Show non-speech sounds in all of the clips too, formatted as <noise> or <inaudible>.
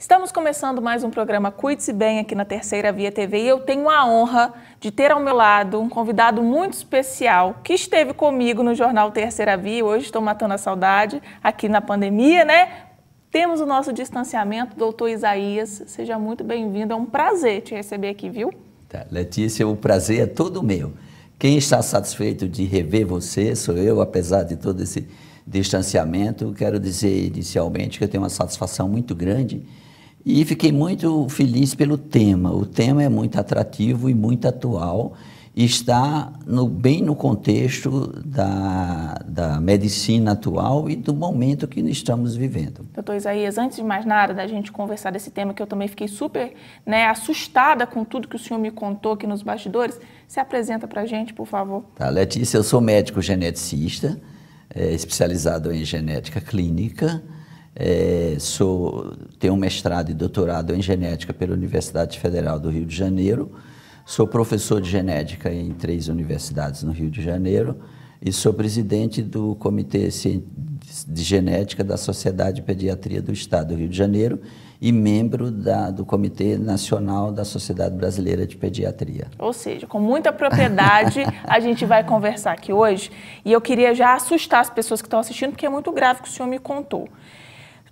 Estamos começando mais um programa Cuide-se Bem aqui na Terceira Via TV e eu tenho a honra de ter ao meu lado um convidado muito especial que esteve comigo no jornal Terceira Via. Hoje estou matando a saudade aqui na pandemia, né? Temos o nosso distanciamento, doutor Isaías. Seja muito bem-vindo. É um prazer te receber aqui, viu? Tá, Letícia, o prazer é todo meu. Quem está satisfeito de rever você sou eu, apesar de todo esse distanciamento. Quero dizer inicialmente que eu tenho uma satisfação muito grande e fiquei muito feliz pelo tema. O tema é muito atrativo e muito atual e está no, bem no contexto da, da medicina atual e do momento que estamos vivendo. Doutor Isaías, antes de mais nada, da gente conversar desse tema, que eu também fiquei super né, assustada com tudo que o senhor me contou aqui nos bastidores, se apresenta para a gente, por favor. Tá, Letícia, eu sou médico geneticista, é, especializado em genética clínica. É, sou, tenho um mestrado e doutorado em genética pela Universidade Federal do Rio de Janeiro. Sou professor de genética em três universidades no Rio de Janeiro e sou presidente do Comitê de Genética da Sociedade de Pediatria do Estado do Rio de Janeiro e membro da, do Comitê Nacional da Sociedade Brasileira de Pediatria. Ou seja, com muita propriedade <laughs> a gente vai conversar aqui hoje e eu queria já assustar as pessoas que estão assistindo porque é muito grave o que o senhor me contou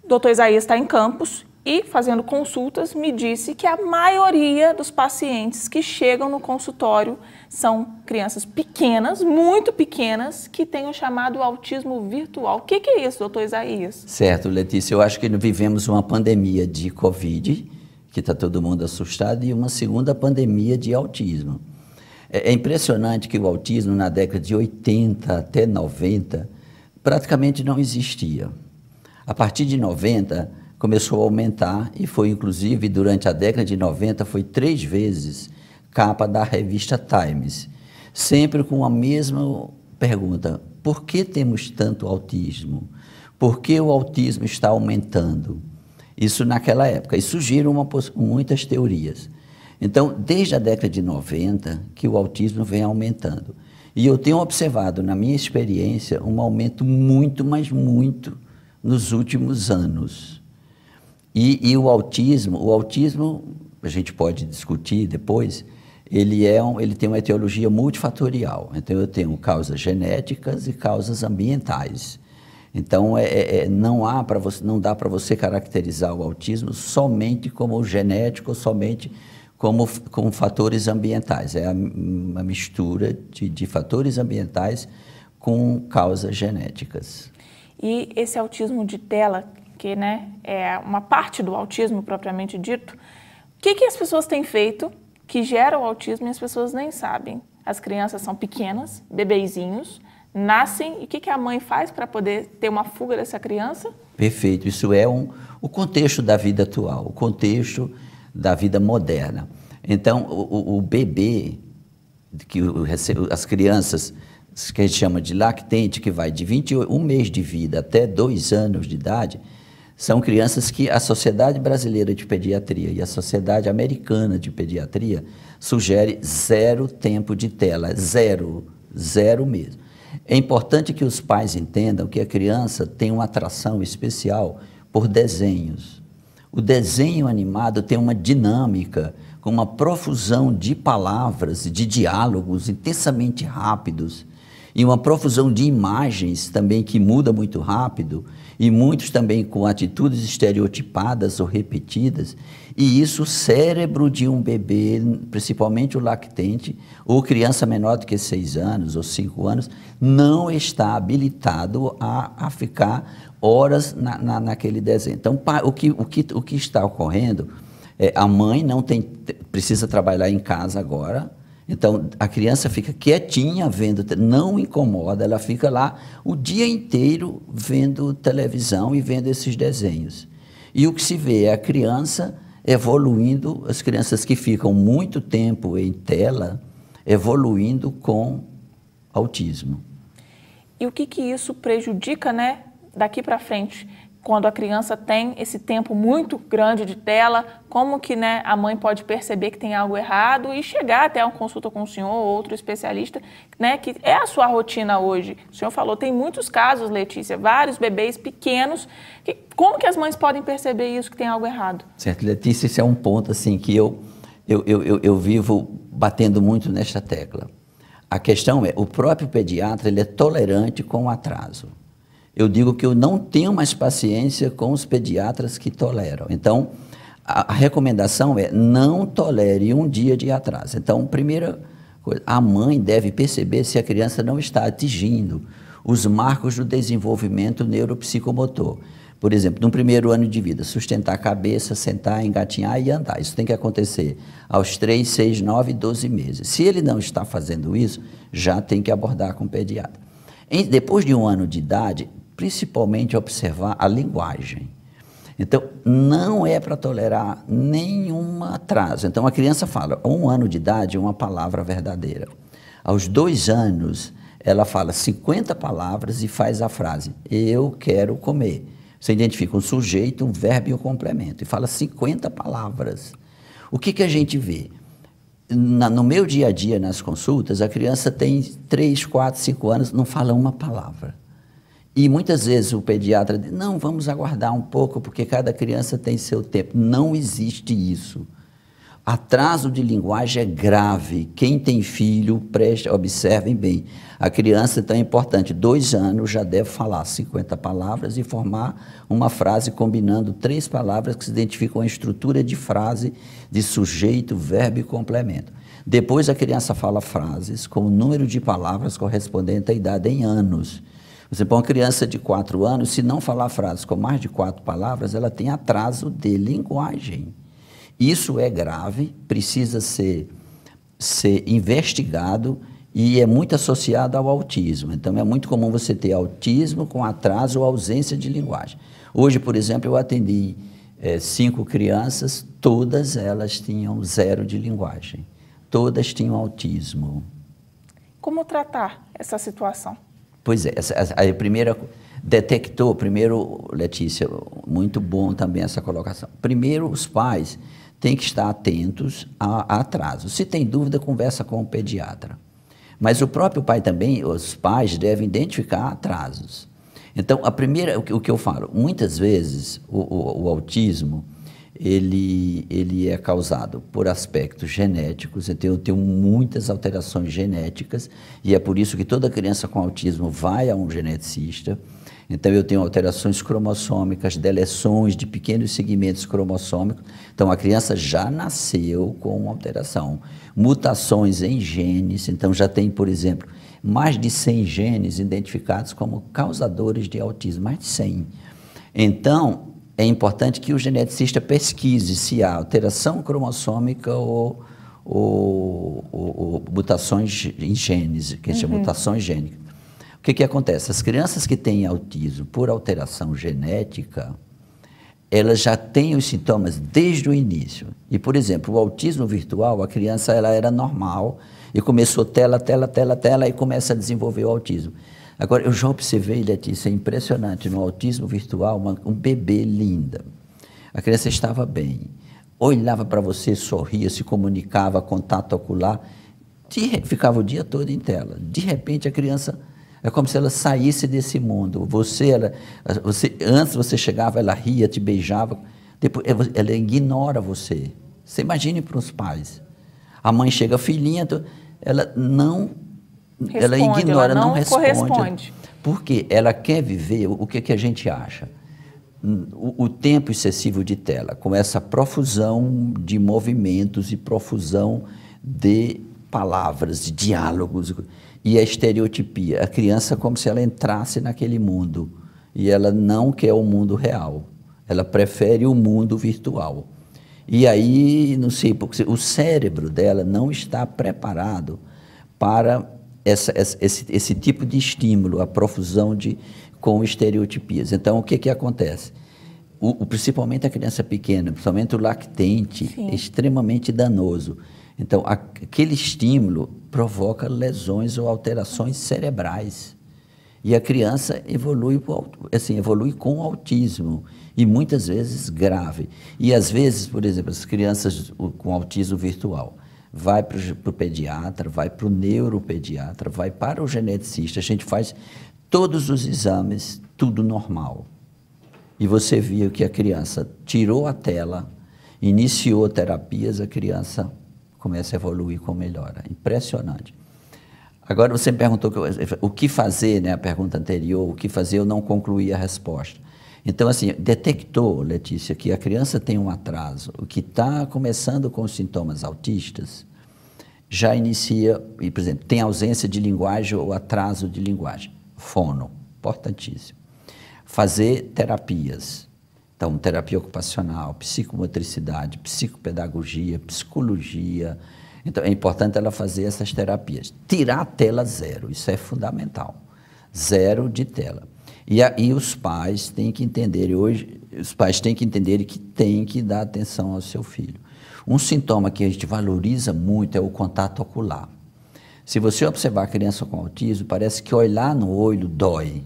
doutor Isaías está em Campos e, fazendo consultas, me disse que a maioria dos pacientes que chegam no consultório são crianças pequenas, muito pequenas, que têm o chamado autismo virtual. O que, que é isso, doutor Isaías? Certo, Letícia. Eu acho que vivemos uma pandemia de Covid, que está todo mundo assustado, e uma segunda pandemia de autismo. É, é impressionante que o autismo, na década de 80 até 90, praticamente não existia. A partir de 90 começou a aumentar e foi inclusive durante a década de 90 foi três vezes capa da revista Times, sempre com a mesma pergunta: por que temos tanto autismo? Por que o autismo está aumentando? Isso naquela época. E surgiram uma, muitas teorias. Então, desde a década de 90 que o autismo vem aumentando. E eu tenho observado, na minha experiência, um aumento muito, mas muito nos últimos anos. E, e o autismo, o autismo, a gente pode discutir depois, ele, é um, ele tem uma etiologia multifatorial. Então, eu tenho causas genéticas e causas ambientais. Então, é, é, é não, há você, não dá para você caracterizar o autismo somente como genético, somente como, como fatores ambientais. É uma mistura de, de fatores ambientais com causas genéticas. E esse autismo de tela, que né, é uma parte do autismo propriamente dito, o que, que as pessoas têm feito que gera o autismo e as pessoas nem sabem? As crianças são pequenas, bebezinhos, nascem e o que, que a mãe faz para poder ter uma fuga dessa criança? Perfeito, isso é um, o contexto da vida atual, o contexto da vida moderna. Então, o, o bebê, que o, as crianças que a gente chama de lactente, que vai de 21 um mês de vida até dois anos de idade, são crianças que a Sociedade Brasileira de Pediatria e a Sociedade Americana de Pediatria sugere zero tempo de tela, zero, zero mesmo. É importante que os pais entendam que a criança tem uma atração especial por desenhos. O desenho animado tem uma dinâmica, com uma profusão de palavras, de diálogos intensamente rápidos, e uma profusão de imagens também que muda muito rápido, e muitos também com atitudes estereotipadas ou repetidas, e isso o cérebro de um bebê, principalmente o lactente, ou criança menor do que seis anos ou cinco anos, não está habilitado a, a ficar horas na, na, naquele desenho. Então, o que, o que, o que está ocorrendo é a mãe não tem, precisa trabalhar em casa agora, então, a criança fica quietinha vendo, não incomoda, ela fica lá o dia inteiro vendo televisão e vendo esses desenhos. E o que se vê é a criança evoluindo, as crianças que ficam muito tempo em tela, evoluindo com autismo. E o que, que isso prejudica, né, daqui para frente? quando a criança tem esse tempo muito grande de tela, como que né, a mãe pode perceber que tem algo errado e chegar até uma consulta com o senhor ou outro especialista, né, que é a sua rotina hoje. O senhor falou, tem muitos casos, Letícia, vários bebês pequenos. Que, como que as mães podem perceber isso, que tem algo errado? Certo, Letícia, esse é um ponto assim que eu, eu, eu, eu, eu vivo batendo muito nesta tecla. A questão é, o próprio pediatra ele é tolerante com o atraso eu digo que eu não tenho mais paciência com os pediatras que toleram. Então, a, recomendação é não tolere um dia de atraso. Então, primeira coisa, a mãe deve perceber se a criança não está atingindo os marcos do desenvolvimento neuropsicomotor. Por exemplo, no primeiro ano de vida, sustentar a cabeça, sentar, engatinhar e andar. Isso tem que acontecer aos 3, 6, 9, 12 meses. Se ele não está fazendo isso, já tem que abordar com o pediatra. Em, depois de um ano de idade, principalmente observar a linguagem. Então, não é para tolerar nenhum atraso. Então, a criança fala, a um ano de idade, é uma palavra verdadeira. Aos dois anos, ela fala 50 palavras e faz a frase, eu quero comer. Você identifica um sujeito, um verbo e um complemento, e fala 50 palavras. O que, que a gente vê? Na, no meu dia a dia, nas consultas, a criança tem 3, 4, 5 anos, não fala uma palavra. E muitas vezes o pediatra diz: não, vamos aguardar um pouco, porque cada criança tem seu tempo. Não existe isso. Atraso de linguagem é grave. Quem tem filho, preste, observem bem. A criança então é importante. Dois anos já deve falar 50 palavras e formar uma frase combinando três palavras que se identificam a estrutura de frase de sujeito, verbo e complemento. Depois a criança fala frases com o número de palavras correspondente à idade em anos. Por exemplo, uma criança de quatro anos, se não falar frases com mais de quatro palavras, ela tem atraso de linguagem. Isso é grave, precisa ser, ser investigado e é muito associado ao autismo. Então, é muito comum você ter autismo com atraso ou ausência de linguagem. Hoje, por exemplo, eu atendi é, cinco crianças, todas elas tinham zero de linguagem, todas tinham autismo. Como tratar essa situação? Pois é, essa, a, a primeira detectou, primeiro, Letícia, muito bom também essa colocação. Primeiro, os pais têm que estar atentos a, a atraso. Se tem dúvida, conversa com o pediatra. Mas o próprio pai também, os pais devem identificar atrasos. Então, a primeira, o que eu falo, muitas vezes o, o, o autismo ele, ele é causado por aspectos genéticos, então eu tenho muitas alterações genéticas, e é por isso que toda criança com autismo vai a um geneticista. Então eu tenho alterações cromossômicas, deleções de pequenos segmentos cromossômicos. Então a criança já nasceu com alteração. Mutações em genes, então já tem, por exemplo, mais de 100 genes identificados como causadores de autismo, mais de 100. Então, é importante que o geneticista pesquise se há alteração cromossômica ou, ou, ou, ou mutações em genes, que a gente uhum. chama mutações gênicas. O que, que acontece? As crianças que têm autismo por alteração genética, elas já têm os sintomas desde o início. E, por exemplo, o autismo virtual, a criança ela era normal e começou tela, tela, tela, tela e começa a desenvolver o autismo. Agora, eu já observei, Letícia, é impressionante, no autismo virtual, uma, um bebê linda. A criança estava bem, olhava para você, sorria, se comunicava, contato ocular, de, ficava o dia todo em tela. De repente, a criança é como se ela saísse desse mundo. Você, ela, você antes você chegava, ela ria, te beijava. Depois, é, ela ignora você. Você imagine para os pais. A mãe chega, filhinha, ela não responde, ela ignora, ela não, não responde. Corresponde. Porque ela quer viver o que, que a gente acha. Hum, o, o, tempo excessivo de tela, com essa profusão de movimentos e profusão de palavras, de diálogos, e a estereotipia. A criança como se ela entrasse naquele mundo e ela não quer o mundo real, ela prefere o mundo virtual. E aí, não sei, porque o cérebro dela não está preparado para essa, esse, esse tipo de estímulo, a profusão de, com estereotipias. Então, o que, que acontece? O, o, principalmente a criança pequena, principalmente o lactente, Sim. é extremamente danoso. Então, a, aquele estímulo provoca lesões ou alterações cerebrais. E a criança evolui, assim, evolui com autismo, e muitas vezes grave. E às vezes, por exemplo, as crianças com autismo virtual vai para o pediatra, vai para o neuropediatra, vai para o geneticista, a gente faz todos os exames, tudo normal. E você viu que a criança tirou a tela, iniciou terapias, a criança começa a evoluir com melhora. Impressionante. Agora você me perguntou o que fazer, né? A pergunta anterior, o que fazer, eu não concluí a resposta. Então, assim, detectou, Letícia, que a criança tem um atraso, o que está começando com sintomas autistas, já inicia, e, por exemplo, tem ausência de linguagem ou atraso de linguagem. Fono, importantíssimo. Fazer terapias. Então, terapia ocupacional, psicomotricidade, psicopedagogia, psicologia. Então, é importante ela fazer essas terapias. Tirar a tela zero, isso é fundamental. Zero de tela. E aí os pais têm que entender, hoje, os pais têm que entender que tem que dar atenção ao seu filho. Um sintoma que a gente valoriza muito é o contato ocular. Se você observar a criança com autismo, parece que olhar no olho dói.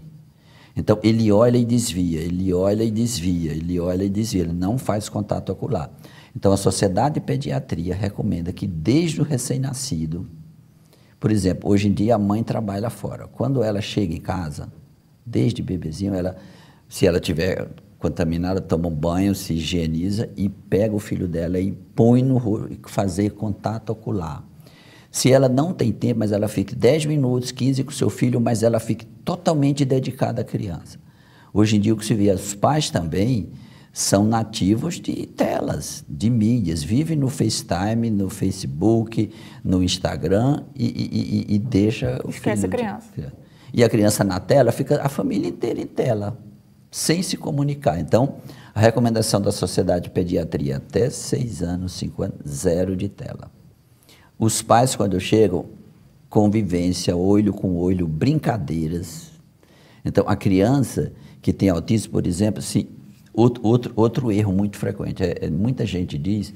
Então, ele olha e desvia, ele olha e desvia, ele olha e desvia, ele não faz contato ocular. Então, a Sociedade de Pediatria recomenda que desde o recém-nascido, por exemplo, hoje em dia a mãe trabalha fora. Quando ela chega em casa, Desde bebezinho, ela, se ela tiver contaminada, toma um banho, se higieniza e pega o filho dela e põe no rosto, fazer contato ocular. Se ela não tem tempo, mas ela fique 10 minutos, 15 com seu filho, mas ela fique totalmente dedicada à criança. Hoje em dia, o que se vê, os pais também são nativos de telas, de mídias, vivem no FaceTime, no Facebook, no Instagram e, e, e, e deixa Esquece o filho. Esquece a criança e a criança na tela, fica a família inteira em tela, sem se comunicar. Então, a recomendação da Sociedade de Pediatria até seis anos, cinco anos, zero de tela. Os pais, quando chegam, convivência, olho com olho, brincadeiras. Então, a criança que tem autismo, por exemplo, se, assim, outro, outro, outro erro muito frequente, é, é muita gente diz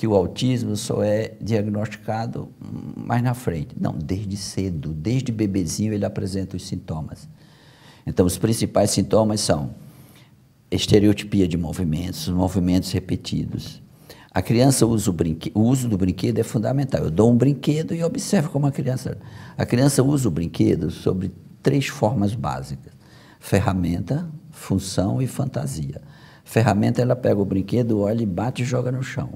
que o autismo só é diagnosticado hum, mais na frente. Não, desde cedo, desde bebezinho ele apresenta os sintomas. Então, os principais sintomas são estereotipia de movimentos, movimentos repetidos. A criança usa o brinquedo, o uso do brinquedo é fundamental. Eu dou um brinquedo e observo como a criança. A criança usa o brinquedo sobre três formas básicas: ferramenta, função e fantasia. Ferramenta, ela pega o brinquedo, olha e bate e joga no chão.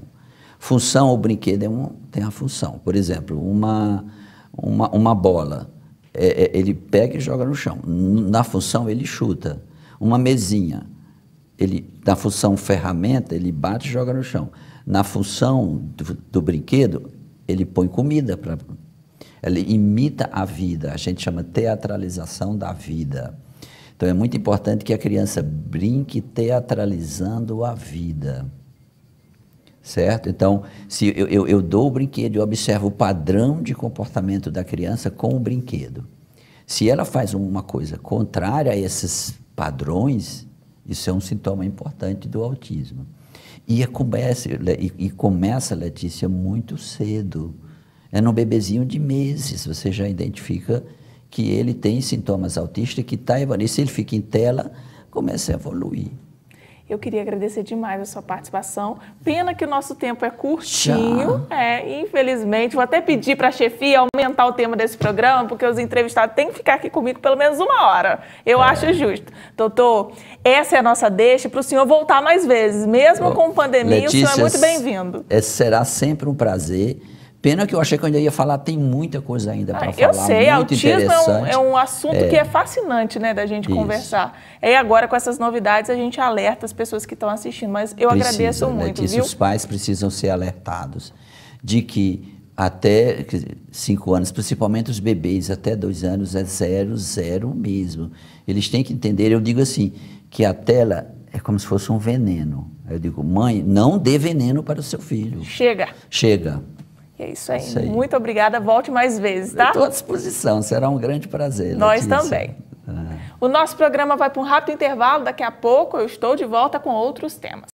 Função o brinquedo é um, tem a função. Por exemplo, uma, uma, uma bola, é, é, ele pega e joga no chão. Na função, ele chuta. Uma mesinha, ele, na função ferramenta, ele bate e joga no chão. Na função do, do brinquedo, ele põe comida para. Ele imita a vida, a gente chama teatralização da vida. Então é muito importante que a criança brinque teatralizando a vida certo? Então, se eu, eu, eu, dou o brinquedo, e observo o padrão de comportamento da criança com o brinquedo. Se ela faz uma coisa contrária a esses padrões, isso é um sintoma importante do autismo. E é começa, e, começa Letícia, muito cedo. É num bebezinho de meses, você já identifica que ele tem sintomas autistas, que está evoluindo. Se ele fica em tela, começa a evoluir. Eu queria agradecer demais a sua participação. Pena que o nosso tempo é curtinho, Já. é, infelizmente. Vou até pedir para a chefia aumentar o tema desse programa, porque os entrevistados têm que ficar aqui comigo pelo menos uma hora. Eu é. acho justo. Doutor, essa é a nossa deixa para o senhor voltar mais vezes. Mesmo Bom, com pandemia, Letícia, o senhor é muito bem-vindo. É, será sempre um prazer. Pena que eu achei que eu ainda ia falar, tem muita coisa ainda para ah, falar. Eu sei, autismo é um, é um, assunto é. que é fascinante, né, da gente Isso. conversar. É, e agora, com essas novidades, a gente alerta as pessoas que estão assistindo, mas eu Precisa, agradeço né, muito, né, viu? Os pais precisam ser alertados de que até cinco anos, principalmente os bebês, até dois anos é zero, zero mesmo. Eles têm que entender, eu digo assim, que a tela é como se fosse um veneno. Eu digo, mãe, não dê veneno para o seu filho. Chega. Chega é isso é aí. isso aí. Muito obrigada. Volte mais vezes, tá? Estou à disposição. Será um grande prazer. Nós Letícia. também. Ah. O nosso programa vai para um rápido intervalo. Daqui a pouco eu estou de volta com outros temas.